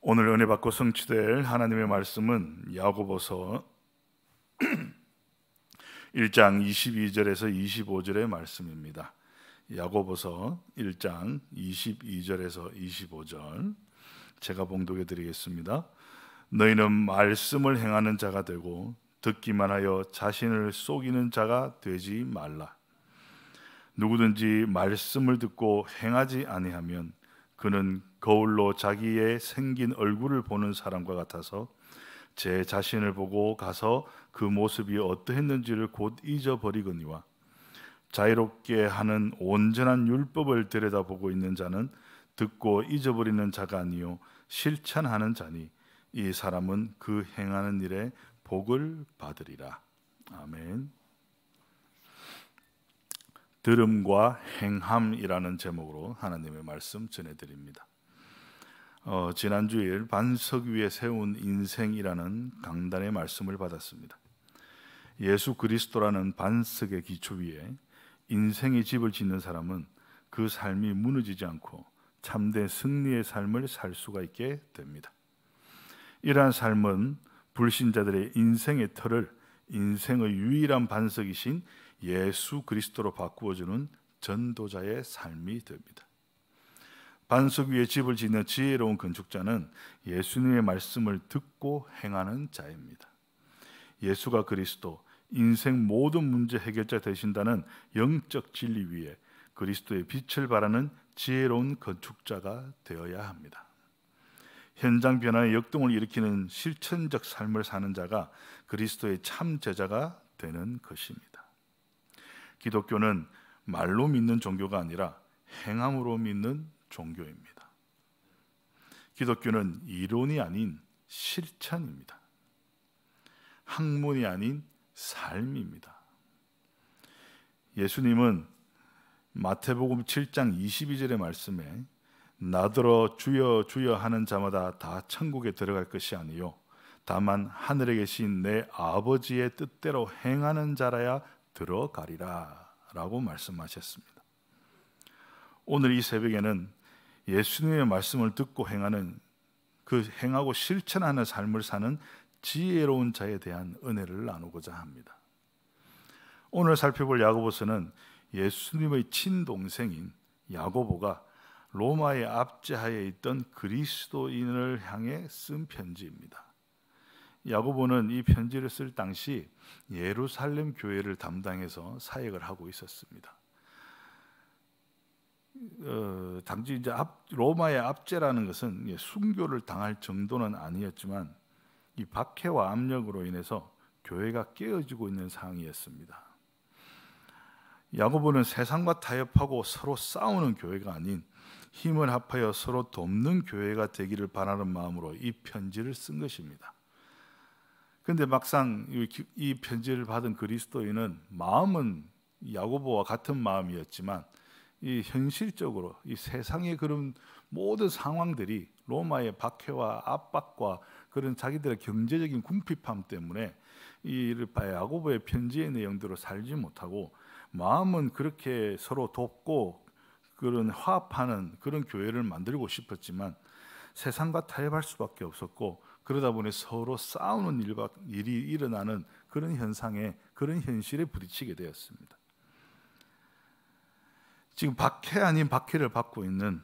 오늘 은혜 받고 성취될 하나님의 말씀은 야고보서 1장 22절에서 25절의 말씀입니다. 야고보서 1장 22절에서 25절 제가 봉독해 드리겠습니다. 너희는 말씀을 행하는 자가 되고 듣기만 하여 자신을 속이는 자가 되지 말라. 누구든지 말씀을 듣고 행하지 아니하면 그는 거울로 자기의 생긴 얼굴을 보는 사람과 같아서 제 자신을 보고 가서 그 모습이 어떠했는지를 곧 잊어버리거니와 자유롭게 하는 온전한 율법을 들여다보고 있는 자는 듣고 잊어버리는 자가 아니요 실천하는 자니 이 사람은 그 행하는 일에 복을 받으리라. 아멘. 들음과 행함이라는 제목으로 하나님의 말씀 전해드립니다. 어, 지난 주일 반석 위에 세운 인생이라는 강단의 말씀을 받았습니다. 예수 그리스도라는 반석의 기초 위에 인생의 집을 짓는 사람은 그 삶이 무너지지 않고 참된 승리의 삶을 살 수가 있게 됩니다. 이러한 삶은 불신자들의 인생의 틀을 인생의 유일한 반석이신 예수 그리스도로 바꾸어주는 전도자의 삶이 됩니다. 반석 위에 집을 짓는 지혜로운 건축자는 예수님의 말씀을 듣고 행하는 자입니다. 예수가 그리스도, 인생 모든 문제 해결자 되신다는 영적 진리 위에 그리스도의 빛을 발하는 지혜로운 건축자가 되어야 합니다. 현장 변화의 역동을 일으키는 실천적 삶을 사는 자가 그리스도의 참 제자가 되는 것입니다. 기독교는 말로 믿는 종교가 아니라 행함으로 믿는 종교입니다. 기독교는 이론이 아닌 실천입니다. 학문이 아닌 삶입니다. 예수님은 마태복음 7장 22절의 말씀에 나더러 주여 주여 하는 자마다 다 천국에 들어갈 것이 아니요 다만 하늘에 계신 내 아버지의 뜻대로 행하는 자라야 들어가리라 라고 말씀하셨습니다. 오늘 이 새벽에는 예수님의 말씀을 듣고 행하는 그 행하고 실천하는 삶을 사는 지혜로운 자에 대한 은혜를 나누고자 합니다. 오늘 살펴볼 야고보서는 예수님의 친동생인 야고보가 로마의 압제하에 있던 그리스도인을 향해 쓴 편지입니다. 야고보는 이 편지를 쓸 당시 예루살렘 교회를 담당해서 사역을 하고 있었습니다. 어, 당시 이제 압, 로마의 압제라는 것은 순교를 당할 정도는 아니었지만 이 박해와 압력으로 인해서 교회가 깨어지고 있는 상황이었습니다. 야고보는 세상과 타협하고 서로 싸우는 교회가 아닌 힘을 합하여 서로 돕는 교회가 되기를 바라는 마음으로 이 편지를 쓴 것입니다. 근데 막상 이 편지를 받은 그리스도인은 마음은 야고보와 같은 마음이었지만 이 현실적으로 이 세상의 그런 모든 상황들이 로마의 박해와 압박과 그런 자기들의 경제적인 궁핍함 때문에 이를 야고보의 편지의 내용대로 살지 못하고 마음은 그렇게 서로 돕고 그런 화합하는 그런 교회를 만들고 싶었지만 세상과 타협할 수밖에 없었고 그러다 보니 서로 싸우는 일박 일이 일어나는 그런 현상에 그런 현실에 부딪히게 되었습니다. 지금 박해 아닌 박해를 받고 있는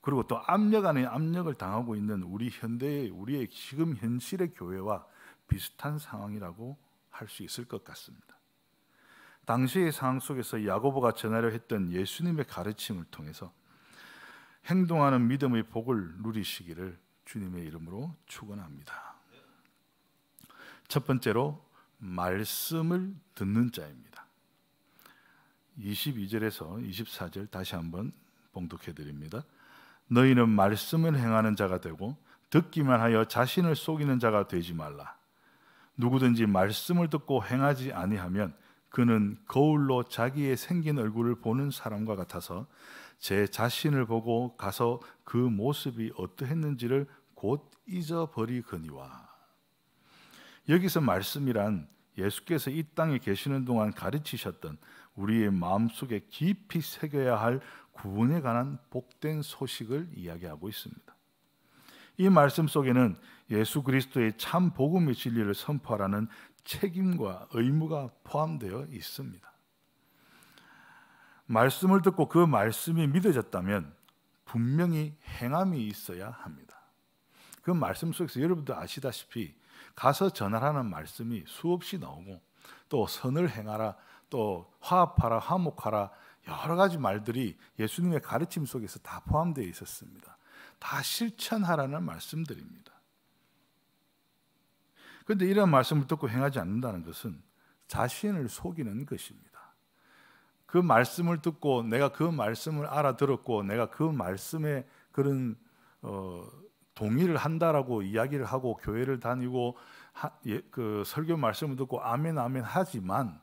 그리고 또 압력 아닌 압력을 당하고 있는 우리 현대의 우리의 지금 현실의 교회와 비슷한 상황이라고 할 수 있을 것 같습니다. 당시의 상황 속에서 야고보가 전하려 했던 예수님의 가르침을 통해서 행동하는 믿음의 복을 누리시기를 주님의 이름으로 축원합니다. 첫 번째로 말씀을 듣는 자입니다. 22절에서 24절 다시 한번 봉독해 드립니다. 너희는 말씀을 행하는 자가 되고 듣기만 하여 자신을 속이는 자가 되지 말라. 누구든지 말씀을 듣고 행하지 아니하면 그는 거울로 자기의 생긴 얼굴을 보는 사람과 같아서 제 자신을 보고 가서 그 모습이 어떠했는지를 곧 잊어버리거니와 여기서 말씀이란 예수께서 이 땅에 계시는 동안 가르치셨던 우리의 마음속에 깊이 새겨야 할 구원에 관한 복된 소식을 이야기하고 있습니다. 이 말씀 속에는 예수 그리스도의 참 복음의 진리를 선포하라는 책임과 의무가 포함되어 있습니다. 말씀을 듣고 그 말씀이 믿어졌다면 분명히 행함이 있어야 합니다. 그 말씀 속에서 여러분도 아시다시피 가서 전하라는 말씀이 수없이 나오고 또 선을 행하라 또 화합하라 화목하라 여러 가지 말들이 예수님의 가르침 속에서 다 포함되어 있었습니다. 다 실천하라는 말씀들입니다. 그런데 이런 말씀을 듣고 행하지 않는다는 것은 자신을 속이는 것입니다. 그 말씀을 듣고 내가 그 말씀을 알아들었고 내가 그 말씀에 그런 어, 동의를 한다라고 이야기를 하고 교회를 다니고 하, 예, 그 설교 말씀을 듣고 아멘 아멘 하지만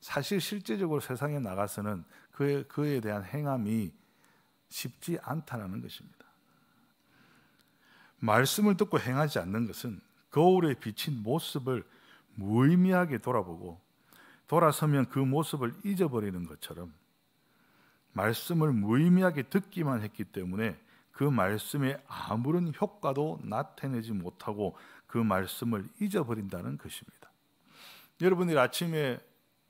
사실 실제적으로 세상에 나가서는 그에, 그에 대한 행함이 쉽지 않다라는 것입니다. 말씀을 듣고 행하지 않는 것은 거울에 비친 모습을 무의미하게 돌아보고 돌아서면 그 모습을 잊어버리는 것처럼 말씀을 무의미하게 듣기만 했기 때문에 그 말씀에 아무런 효과도 나타내지 못하고 그 말씀을 잊어버린다는 것입니다. 여러분들 아침에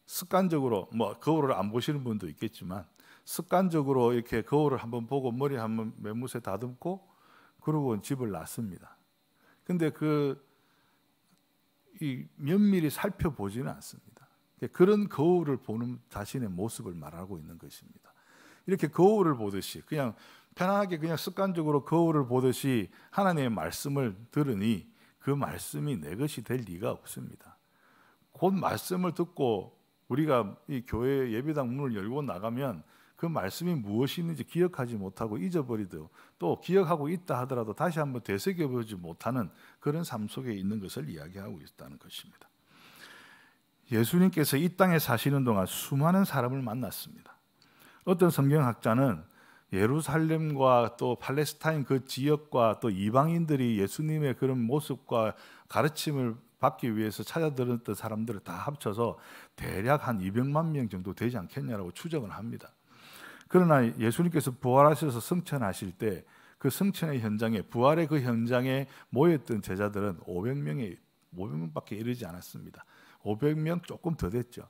습관적으로 뭐 거울을 안 보시는 분도 있겠지만 습관적으로 이렇게 거울을 한번 보고 머리 한번 매무새 다듬고 그러고 집을 났습니다. 근데 그이 면밀히 살펴보지는 않습니다. 그러니까 그런 거울을 보는 자신의 모습을 말하고 있는 것입니다. 이렇게 거울을 보듯이 그냥 편안하게 그냥 습관적으로 거울을 보듯이 하나님의 말씀을 들으니 그 말씀이 내 것이 될 리가 없습니다. 곧 말씀을 듣고 우리가 이 교회 예배당 문을 열고 나가면 그 말씀이 무엇이 있는지 기억하지 못하고 잊어버리듯 또 기억하고 있다 하더라도 다시 한번 되새겨보지 못하는 그런 삶 속에 있는 것을 이야기하고 있다는 것입니다. 예수님께서 이 땅에 사시는 동안 수많은 사람을 만났습니다. 어떤 성경학자는 예루살렘과 또 팔레스타인 그 지역과 또 이방인들이 예수님의 그런 모습과 가르침을 받기 위해서 찾아들었던 사람들을 다 합쳐서 대략 한 200만 명 정도 되지 않겠냐라고 추정을 합니다. 그러나 예수님께서 부활하셔서 승천하실 때 그 승천의 현장에 부활의 그 현장에 모였던 제자들은 500명이 500명밖에 이르지 않았습니다. 500명 조금 더 됐죠.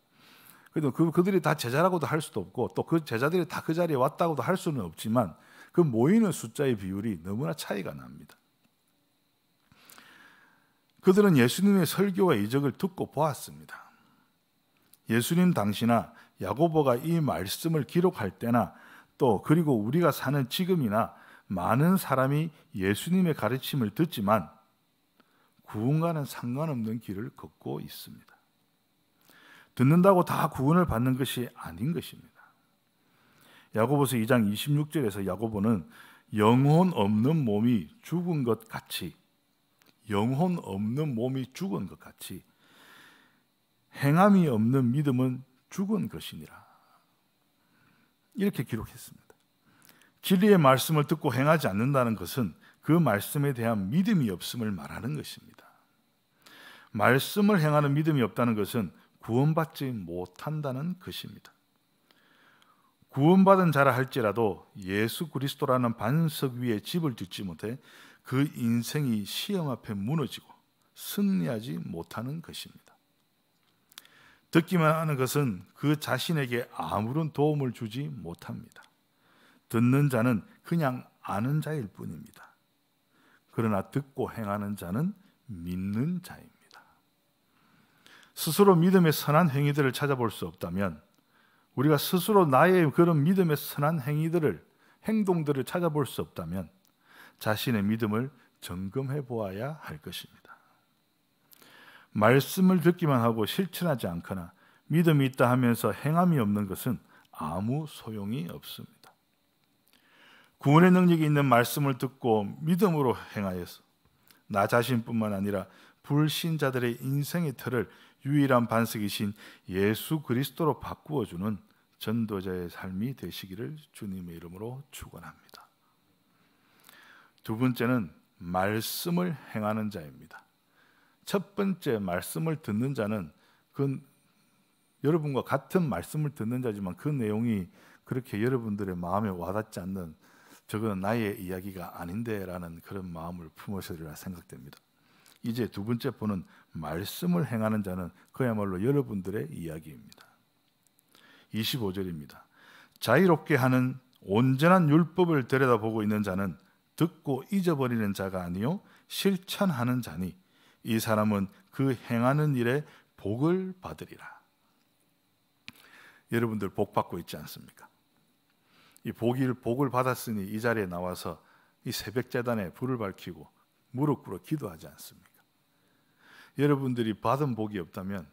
그래도 그, 그들이 다 제자라고도 할 수도 없고 또 그 제자들이 다 그 자리에 왔다고도 할 수는 없지만 그 모이는 숫자의 비율이 너무나 차이가 납니다. 그들은 예수님의 설교와 이적을 듣고 보았습니다. 예수님 당시나 야고보가 이 말씀을 기록할 때나 또 그리고 우리가 사는 지금이나 많은 사람이 예수님의 가르침을 듣지만 구원과는 상관없는 길을 걷고 있습니다. 듣는다고 다 구원을 받는 것이 아닌 것입니다. 야고보서 2장 26절에서 야고보는 영혼 없는 몸이 죽은 것 같이 영혼 없는 몸이 죽은 것 같이 행함이 없는 믿음은 죽은 것이니라. 이렇게 기록했습니다. 진리의 말씀을 듣고 행하지 않는다는 것은 그 말씀에 대한 믿음이 없음을 말하는 것입니다. 말씀을 행하는 믿음이 없다는 것은 구원받지 못한다는 것입니다. 구원받은 자라 할지라도 예수 그리스도라는 반석 위에 집을 짓지 못해 그 인생이 시험 앞에 무너지고 승리하지 못하는 것입니다. 듣기만 하는 것은 그 자신에게 아무런 도움을 주지 못합니다. 듣는 자는 그냥 아는 자일 뿐입니다. 그러나 듣고 행하는 자는 믿는 자입니다. 스스로 믿음의 선한 행위들을 찾아볼 수 없다면 우리가 스스로 나의 그런 믿음의 선한 행위들을 행동들을 찾아볼 수 없다면 자신의 믿음을 점검해 보아야 할 것입니다. 말씀을 듣기만 하고 실천하지 않거나 믿음이 있다 하면서 행함이 없는 것은 아무 소용이 없습니다. 구원의 능력이 있는 말씀을 듣고 믿음으로 행하여서 나 자신뿐만 아니라 불신자들의 인생의 틀을 유일한 반석이신 예수 그리스도로 바꾸어 주는 전도자의 삶이 되시기를 주님의 이름으로 축원합니다. 두 번째는 말씀을 행하는 자입니다. 첫 번째 말씀을 듣는 자는 그 여러분과 같은 말씀을 듣는 자지만 그 내용이 그렇게 여러분들의 마음에 와닿지 않는 저건 나의 이야기가 아닌데라는 그런 마음을 품으시리라 생각됩니다. 이제 두 번째 포는 말씀을 행하는 자는 그야말로 여러분들의 이야기입니다. 25절입니다. 자유롭게 하는 온전한 율법을 들여다보고 있는 자는 듣고 잊어버리는 자가 아니요 실천하는 자니 이 사람은 그 행하는 일에 복을 받으리라. 여러분들 복 받고 있지 않습니까? 이 복일 복을 받았으니 이 자리에 나와서 이 새벽 제단에 불을 밝히고 무릎 꿇어 기도하지 않습니까? 여러분들이 받은 복이 없다면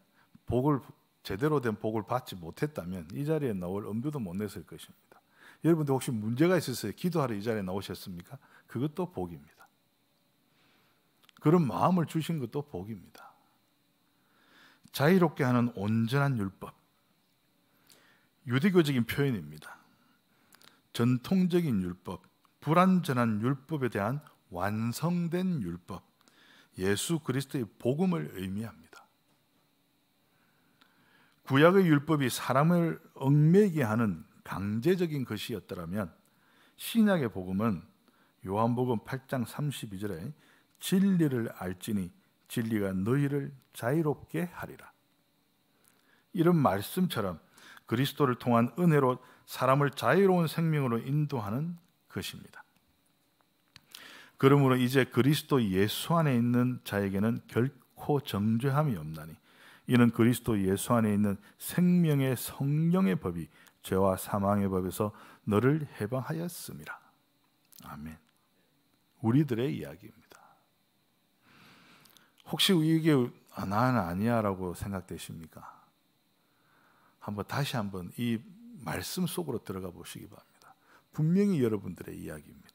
복을 제대로 된 복을 받지 못했다면 이 자리에 나올 엄두도 못 냈을 것입니다. 여러분들 혹시 문제가 있어서 기도하러 이 자리에 나오셨습니까? 그것도 복입니다. 그런 마음을 주신 것도 복입니다. 자유롭게 하는 온전한 율법. 유대교적인 표현입니다. 전통적인 율법, 불완전한 율법에 대한 완성된 율법. 예수 그리스도의 복음을 의미합니다. 구약의 율법이 사람을 얽매게 하는 강제적인 것이었더라면 신약의 복음은 요한복음 8장 32절에 진리를 알지니 진리가 너희를 자유롭게 하리라. 이런 말씀처럼 그리스도를 통한 은혜로 사람을 자유로운 생명으로 인도하는 것입니다. 그러므로 이제 그리스도 예수 안에 있는 자에게는 결코 정죄함이 없나니 이는 그리스도 예수 안에 있는 생명의 성령의 법이 죄와 사망의 법에서 너를 해방하였습니다. 아멘. 우리들의 이야기입니다. 혹시 이게 아, 나 아니야라고 생각되십니까? 한번 다시 한번 이 말씀 속으로 들어가 보시기 바랍니다. 분명히 여러분들의 이야기입니다.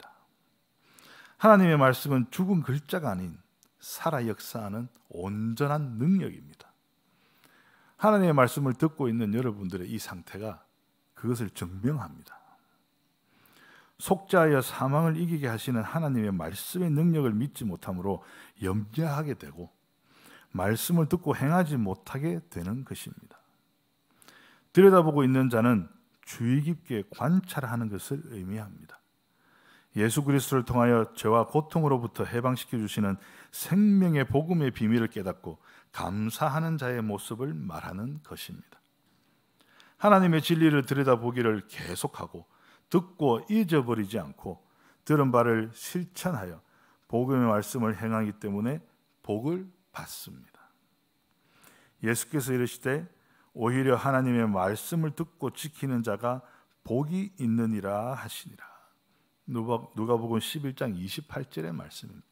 하나님의 말씀은 죽은 글자가 아닌 살아 역사하는 온전한 능력입니다. 하나님의 말씀을 듣고 있는 여러분들의 이 상태가 그것을 증명합니다. 속자여 사망을 이기게 하시는 하나님의 말씀의 능력을 믿지 못함으로 염려하게 되고 말씀을 듣고 행하지 못하게 되는 것입니다. 들여다보고 있는 자는 주의 깊게 관찰하는 것을 의미합니다. 예수 그리스도를 통하여 죄와 고통으로부터 해방시켜 주시는 생명의 복음의 비밀을 깨닫고 감사하는 자의 모습을 말하는 것입니다. 하나님의 진리를 들여다보기를 계속하고 듣고 잊어버리지 않고 들은 바를 실천하여 복음의 말씀을 행하기 때문에 복을 받습니다. 예수께서 이르시되 오히려 하나님의 말씀을 듣고 지키는 자가 복이 있느니라 하시니라. 누가복음 누가 11장 28절의 말씀입니다.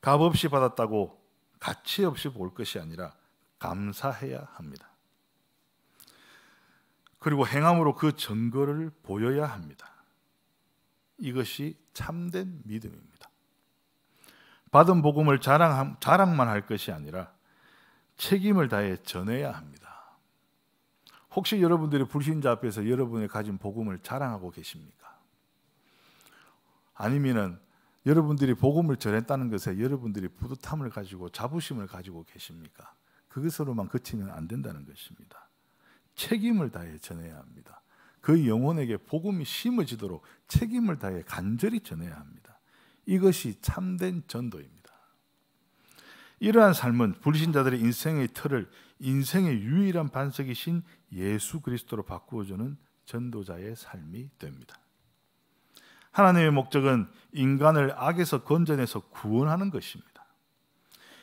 값없이 받았다고 가치 없이 볼 것이 아니라 감사해야 합니다. 그리고 행함으로 그 증거를 보여야 합니다. 이것이 참된 믿음입니다. 받은 복음을 자랑 자랑만 할 것이 아니라 책임을 다해 전해야 합니다. 혹시 여러분들이 불신자 앞에서 여러분이 가진 복음을 자랑하고 계십니까? 아니면은 여러분들이 복음을 전했다는 것에 여러분들이 뿌듯함을 가지고 자부심을 가지고 계십니까? 그것으로만 그치면 안 된다는 것입니다. 책임을 다해 전해야 합니다. 그 영혼에게 복음이 심어지도록 책임을 다해 간절히 전해야 합니다. 이것이 참된 전도입니다. 이러한 삶은 불신자들의 인생의 틀을 인생의 유일한 반석이신 예수 그리스도로 바꾸어주는 전도자의 삶이 됩니다. 하나님의 목적은 인간을 악에서 건져내서 구원하는 것입니다.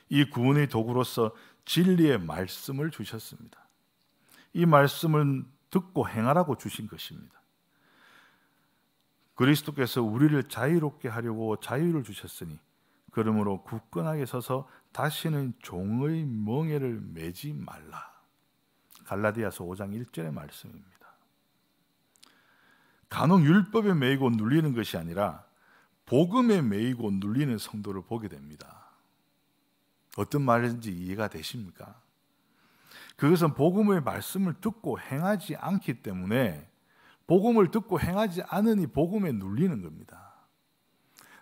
이 구원의 도구로서 진리의 말씀을 주셨습니다. 이 말씀을 듣고 행하라고 주신 것입니다. 그리스도께서 우리를 자유롭게 하려고 자유를 주셨으니 그러므로 굳건하게 서서 다시는 종의 멍에를 매지 말라. 갈라디아서 5장 1절의 말씀입니다. 간혹 율법에 매이고 눌리는 것이 아니라 복음에 매이고 눌리는 성도를 보게 됩니다. 어떤 말인지 이해가 되십니까? 그것은 복음의 말씀을 듣고 행하지 않기 때문에 복음을 듣고 행하지 않으니 복음에 눌리는 겁니다.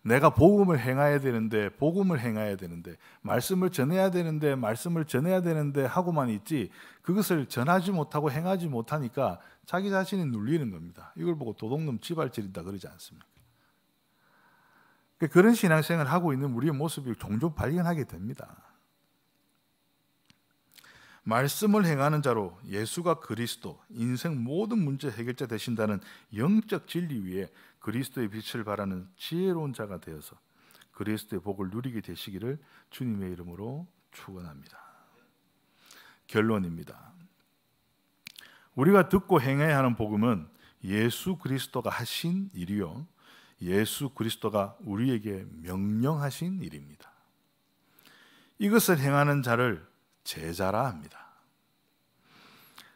내가 복음을 행해야 되는데 복음을 행해야 되는데 말씀을 전해야 되는데 말씀을 전해야 되는데 하고만 있지 그것을 전하지 못하고 행하지 못하니까 자기 자신이 눌리는 겁니다. 이걸 보고 도둑놈 지발질이다 그러지 않습니까? 그러니까 그런 신앙생활을 하고 있는 우리의 모습이 종종 발견하게 됩니다. 말씀을 행하는 자로 예수가 그리스도 인생 모든 문제 해결자 되신다는 영적 진리 위에 그리스도의 빛을 바라는 지혜로운 자가 되어서 그리스도의 복을 누리게 되시기를 주님의 이름으로 축원합니다. 결론입니다. 우리가 듣고 행해야 하는 복음은 예수 그리스도가 하신 일이요 예수 그리스도가 우리에게 명령하신 일입니다. 이것을 행하는 자를 제자라 합니다.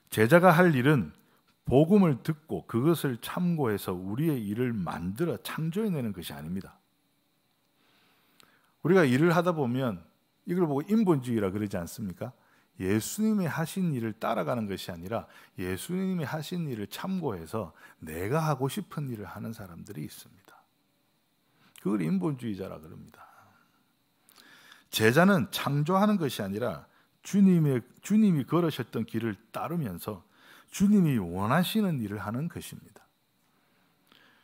제자가 할 일은 복음을 듣고 그것을 참고해서 우리의 일을 만들어 창조해내는 것이 아닙니다. 우리가 일을 하다 보면 이걸 보고 인본주의라 그러지 않습니까? 예수님이 하신 일을 따라가는 것이 아니라 예수님이 하신 일을 참고해서 내가 하고 싶은 일을 하는 사람들이 있습니다. 그걸 인본주의자라 그럽니다. 제자는 창조하는 것이 아니라 주님의 주님이 걸으셨던 길을 따르면서 주님이 원하시는 일을 하는 것입니다.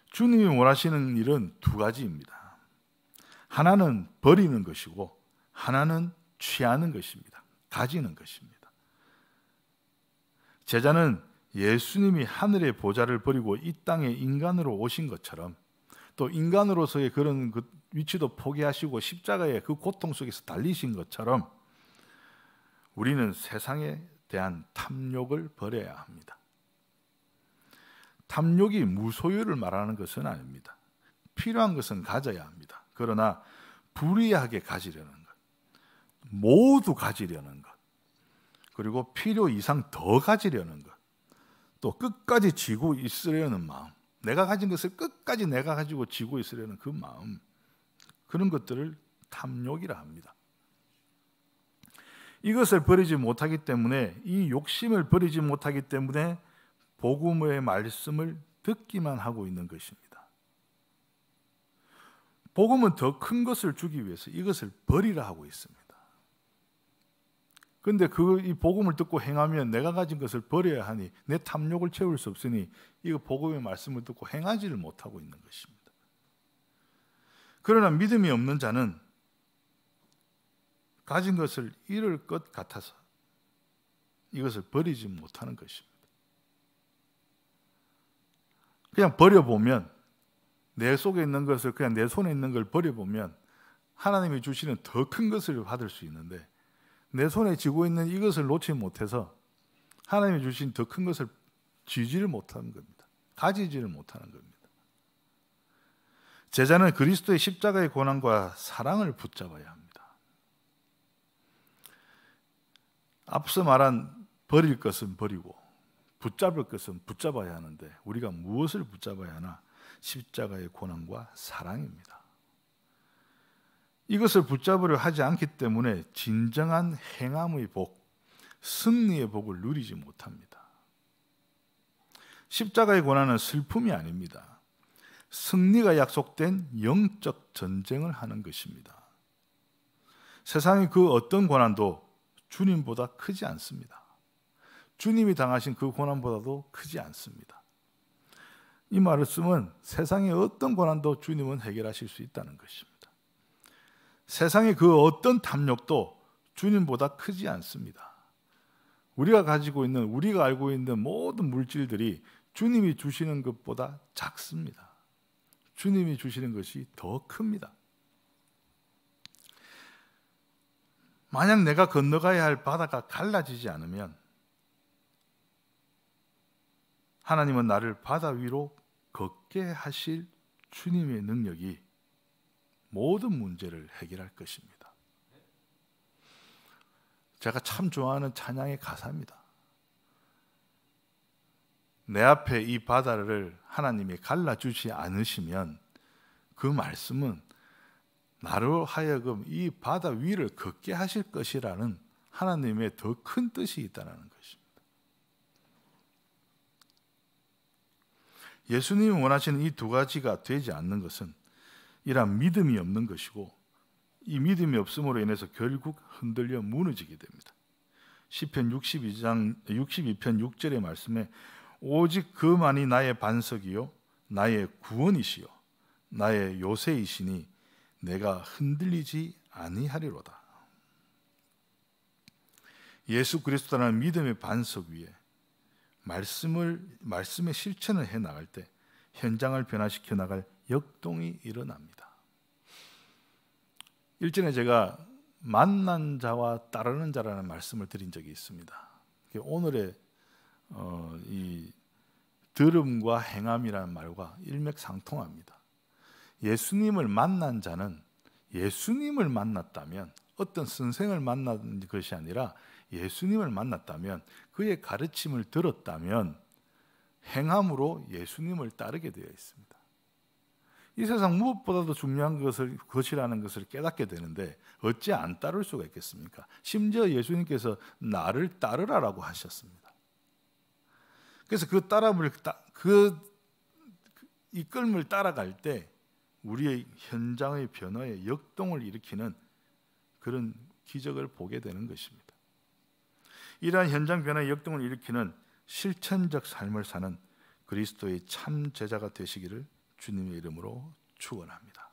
주님이 원하시는 일은 두 가지입니다. 하나는 버리는 것이고 하나는 취하는 것입니다. 가지는 것입니다. 제자는 예수님이 하늘의 보좌를 버리고 이 땅에 인간으로 오신 것처럼 또 인간으로서의 그런 그 위치도 포기하시고 십자가의 그 고통 속에서 달리신 것처럼 우리는 세상에 대한 탐욕을 버려야 합니다. 탐욕이 무소유를 말하는 것은 아닙니다. 필요한 것은 가져야 합니다. 그러나 불의하게 가지려는 것, 모두 가지려는 것, 그리고 필요 이상 더 가지려는 것, 또 끝까지 쥐고 있으려는 마음, 내가 가진 것을 끝까지 내가 가지고 쥐고 있으려는 그 마음, 그런 것들을 탐욕이라 합니다. 이것을 버리지 못하기 때문에 이 욕심을 버리지 못하기 때문에 복음의 말씀을 듣기만 하고 있는 것입니다. 복음은 더 큰 것을 주기 위해서 이것을 버리라 하고 있습니다. 그런데그 이 복음을 듣고 행하면 내가 가진 것을 버려야 하니 내 탐욕을 채울 수 없으니 이거 복음의 말씀을 듣고 행하지를 못하고 있는 것입니다. 그러나 믿음이 없는 자는 가진 것을 잃을 것 같아서 이것을 버리지 못하는 것입니다. 그냥 버려보면 내 속에 있는 것을 그냥 내 손에 있는 걸 버려보면 하나님이 주시는 더 큰 것을 받을 수 있는데 내 손에 쥐고 있는 이것을 놓지 못해서 하나님이 주신 더 큰 것을 쥐지를 못하는 겁니다. 가지지를 못하는 겁니다. 제자는 그리스도의 십자가의 고난과 사랑을 붙잡아야 합니다. 앞서 말한 버릴 것은 버리고 붙잡을 것은 붙잡아야 하는데 우리가 무엇을 붙잡아야 하나? 십자가의 고난과 사랑입니다. 이것을 붙잡으려 하지 않기 때문에 진정한 행함의 복, 승리의 복을 누리지 못합니다. 십자가의 고난은 슬픔이 아닙니다. 승리가 약속된 영적 전쟁을 하는 것입니다. 세상의 그 어떤 고난도 주님보다 크지 않습니다. 주님이 당하신 그 고난보다도 크지 않습니다. 이 말씀은 세상의 어떤 고난도 주님은 해결하실 수 있다는 것입니다. 세상의 그 어떤 탐욕도 주님보다 크지 않습니다. 우리가 가지고 있는 우리가 알고 있는 모든 물질들이 주님이 주시는 것보다 작습니다. 주님이 주시는 것이 더 큽니다. 만약 내가 건너가야 할 바다가 갈라지지 않으면 하나님은 나를 바다 위로 걷게 하실 주님의 능력이 모든 문제를 해결할 것입니다. 제가 참 좋아하는 찬양의 가사입니다. 내 앞에 이 바다를 하나님이 갈라주지 않으시면 그 말씀은 나로 하여금 이 바다 위를 걷게 하실 것이라는 하나님의 더 큰 뜻이 있다는 것입니다. 예수님이 원하시는 이 두 가지가 되지 않는 것은 이런 믿음이 없는 것이고 이 믿음이 없음으로 인해서 결국 흔들려 무너지게 됩니다. 시편 62장 62편 6절의 말씀에 오직 그만이 나의 반석이요 나의 구원이시요 나의 요새이시니 내가 흔들리지 아니하리로다. 예수 그리스도라는 믿음의 반석 위에 말씀을 말씀의 실천을 해 나갈 때 현장을 변화시켜 나갈 역동이 일어납니다. 일전에 제가 만난 자와 따르는 자라는 말씀을 드린 적이 있습니다. 오늘의 어, 이 들음과 행함이라는 말과 일맥상통합니다. 예수님을 만난 자는 예수님을 만났다면 어떤 선생을 만난 것이 아니라 예수님을 만났다면 그의 가르침을 들었다면 행함으로 예수님을 따르게 되어 있습니다. 이 세상 무엇보다도 중요한 것을 것이라는 것을 깨닫게 되는데 어찌 안 따를 수가 있겠습니까? 심지어 예수님께서 나를 따르라라고 하셨습니다. 그래서 그 따람을 그이끌물 그, 따라갈 때 우리의 현장의 변화에 역동을 일으키는 그런 기적을 보게 되는 것입니다. 이러한 현장 변화의 역동을 일으키는 실천적 삶을 사는 그리스도의 참 제자가 되시기를 주님의 이름으로 축원합니다.